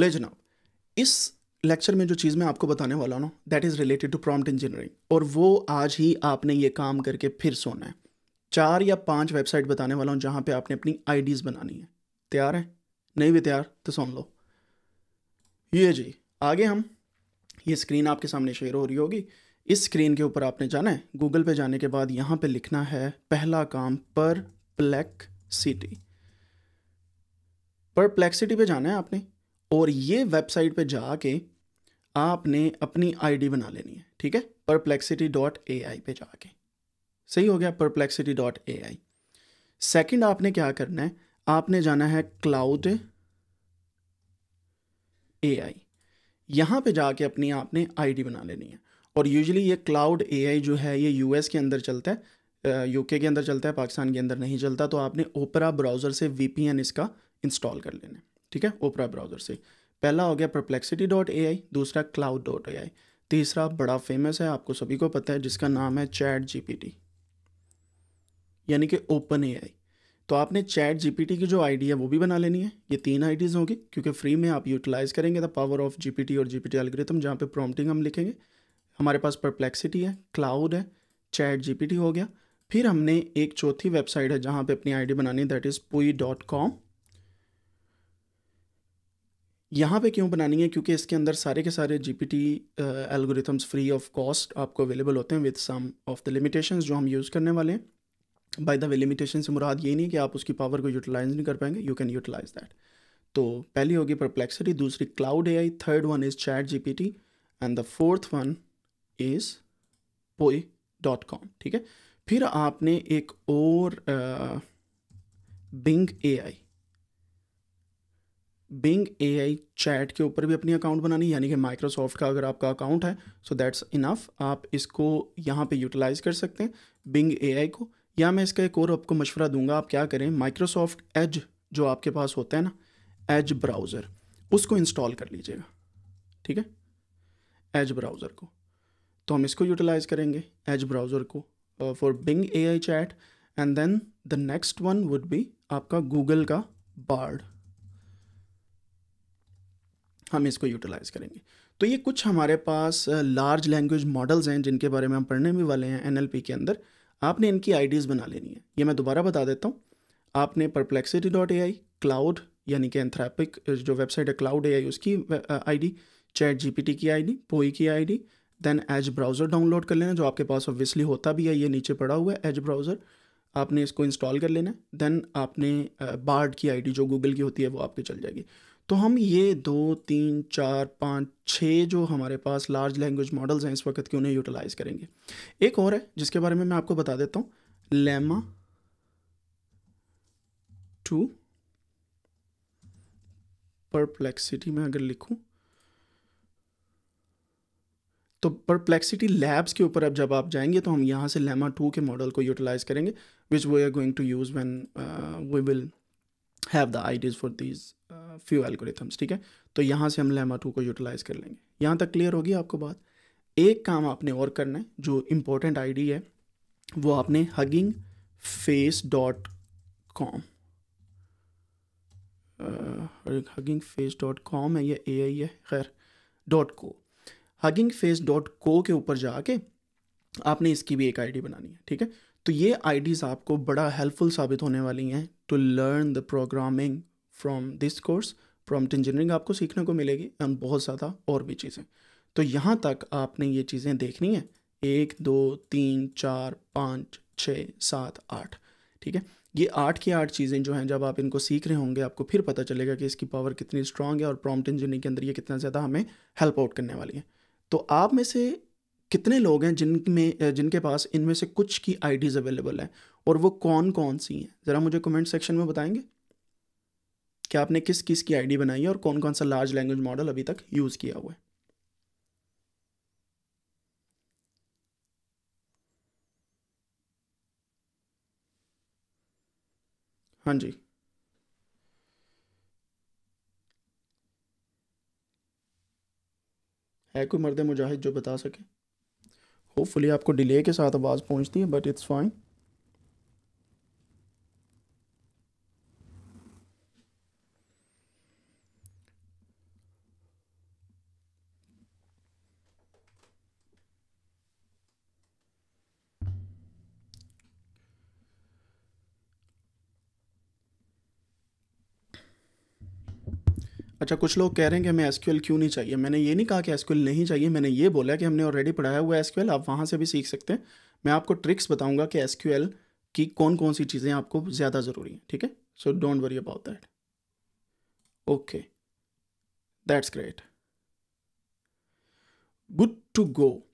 ले जनाब इस लेक्चर में जो चीज़ मैं आपको बताने वाला हूँ that is related to prompt engineering और वो आज ही आपने ये काम करके फिर सोना है चार या पांच वेबसाइट बताने वाला हूँ जहाँ पे आपने अपनी आईडीज़ बनानी है तैयार है नहीं भी तैयार तो सुन लो ये जी आगे हम ये स्क्रीन आपके सामने शेयर हो रही होगी इस स्क्रीन के ऊपर आपने जाना है गूगल पे जाने के बाद यहाँ पे लिखना है पहला काम पर प्लेक सिटी पर प्लेक्सिटी पे जाना है आपने और ये वेबसाइट पे जाके आपने अपनी आईडी बना लेनी है ठीक है परप्लेक्सिटी डॉट ए आई पर जाके सही हो गया perplexity dot A I second आपने क्या करना है आपने जाना है क्लाउड ए आई यहाँ पर जाके अपनी आपने आईडी बना लेनी है और यूजली ये क्लाउड ए आई जो है ये यूएस के अंदर चलता है यूके के अंदर चलता है पाकिस्तान के अंदर नहीं चलता तो आपने ओपरा ब्राउज़र से वीपीएन इसका इंस्टॉल कर लेना है ठीक है ओपरा ब्राउज़र से पहला हो गया परप्लेक्सिटी डॉट ए आई दूसरा क्लाउड डॉट ए आई तीसरा बड़ा फेमस है आपको सभी को पता है जिसका नाम है चैट जीपीटी यानी कि ओपन ए आई तो आपने चैट जीपीटी की जो आईडी है वो भी बना लेनी है ये तीन आईडीज़ होंगी क्योंकि फ्री में आप यूटिलाइज़ करेंगे द पावर ऑफ जीपीटी और जीपीटी एल्गोरिथम जहाँ पे प्रॉम्प्टिंग हम लिखेंगे हमारे पास परप्लेक्सिटी है क्लाउड है चैट जीपीटी हो गया फिर हमने एक चौथी वेबसाइट है जहाँ पे अपनी आईडी बनानी है that is Poe dot com यहाँ पे क्यों बनानी है क्योंकि इसके अंदर सारे के सारे G P T algorithms free of cost आपको अवेलेबल होते हैं with some of the limitations जो हम यूज़ करने वाले हैं बाय द वे लिमिटेशन से मुराद ये नहीं कि आप उसकी पावर को यूटिलाइज नहीं कर पाएंगे यू कैन यूटिलाइज दैट तो पहली होगी परप्लेक्सिटी दूसरी Claude A I third one is chat G P T and the fourth one is Poe dot com ठीक है फिर आपने एक और Bing A I Bing A I chat के ऊपर भी अपनी अकाउंट बनानी यानी कि माइक्रोसॉफ्ट का अगर आपका अकाउंट है सो दैट्स इनफ आप इसको यहाँ पे यूटिलाइज कर सकते हैं बिंग ए आई को या मैं इसका एक और आपको मशवरा दूंगा आप क्या करें माइक्रोसॉफ्ट एज जो आपके पास होता है ना एज ब्राउज़र उसको इंस्टॉल कर लीजिएगा ठीक है एज ब्राउज़र को तो हम इसको यूटिलाइज करेंगे एज ब्राउज़र को for Bing A I chat and then the next one would be आपका गूगल का बार्ड हम इसको यूटिलाइज़ करेंगे तो ये कुछ हमारे पास लार्ज लैंग्वेज मॉडल्स हैं जिनके बारे में हम पढ़ने भी वाले हैं एन के अंदर आपने इनकी आईडीज़ बना लेनी है ये मैं दोबारा बता देता हूँ आपने perplexity dot A I Claude यानी कि एंथ्रापिक जो वेबसाइट है क्लाउड ए आई उसकी I D chat G P T की आई डी पोई की I D then Edge browser download कर लेना जो आपके पास ऑब्वियसली होता भी है ये नीचे पड़ा हुआ है एज ब्राउज़र आपने इसको इंस्टॉल कर लेना देन आपने बार्ड की आईडी जो गूगल की होती है वो आपके चल जाएगी तो हम ये दो तीन चार पाँच छः जो हमारे पास लार्ज लैंग्वेज मॉडल्स हैं इस वक्त के उन्हें यूटिलाइज़ करेंगे एक और है जिसके बारे में मैं आपको बता देता हूँ लेमा टू परप्लेक्सिटी में अगर लिखूँ तो परप्लेक्सिटी लैब्स के ऊपर अब जब आप जाएंगे तो हम यहाँ से लेमा टू के मॉडल को यूटिलाइज करेंगे which we are going to use when we will have the ideas for these few algorithms ठीक है तो यहाँ से हम लेमा टू को यूटिलाइज कर लेंगे यहाँ तक क्लियर होगी आपको बात एक काम आपने और करना है जो इम्पोर्टेंट आई है वो आपने Hugging Face dot com Hugging Face dot com है या ए आई है खैर डॉट को हगिंग फेस डॉट को के ऊपर जाके आपने इसकी भी एक आईडी बनानी है ठीक है तो ये आईडीज़ आपको बड़ा हेल्पफुल साबित होने वाली हैं to learn the programming from this course prompt engineering आपको सीखने को मिलेगी एंड बहुत ज़्यादा और भी चीज़ें तो यहाँ तक आपने ये चीज़ें देखनी है एक दो तीन चार पाँच छः सात आठ ठीक है ये आठ की आठ चीज़ें जो हैं जब आप इनको सीख रहे होंगे आपको फिर पता चलेगा कि इसकी पावर कितनी स्ट्रांग है और प्रॉम्प्ट इंजीनियरिंग के अंदर ये कितना ज़्यादा हमें हेल्प आउट करने वाली है तो आप में से कितने लोग हैं जिनमें जिनके पास इनमें से कुछ की आईडीज़ अवेलेबल हैं और वो कौन कौन सी हैं ज़रा मुझे कमेंट सेक्शन में बताएंगे कि आपने किस किस की आईडी बनाई है और कौन कौन सा लार्ज लैंग्वेज मॉडल अभी तक यूज़ किया हुआ है हाँ जी है कोई मर्द मुजाहिद जो बता सके होपफुली आपको डिले के साथ आवाज़ पहुंचती है बट इट्स फाइन अच्छा कुछ लोग कह रहे हैं कि हमें एस क्यों नहीं चाहिए मैंने ये नहीं कहा कि एस नहीं चाहिए मैंने ये बोला कि हमने ऑलरेडी पढ़ाया हुआ एस आप वहाँ से भी सीख सकते हैं मैं आपको ट्रिक्स बताऊँगा कि एस की कौन कौन सी चीज़ें आपको ज़्यादा ज़रूरी हैं ठीक है so don't worry about that okay that's great good to go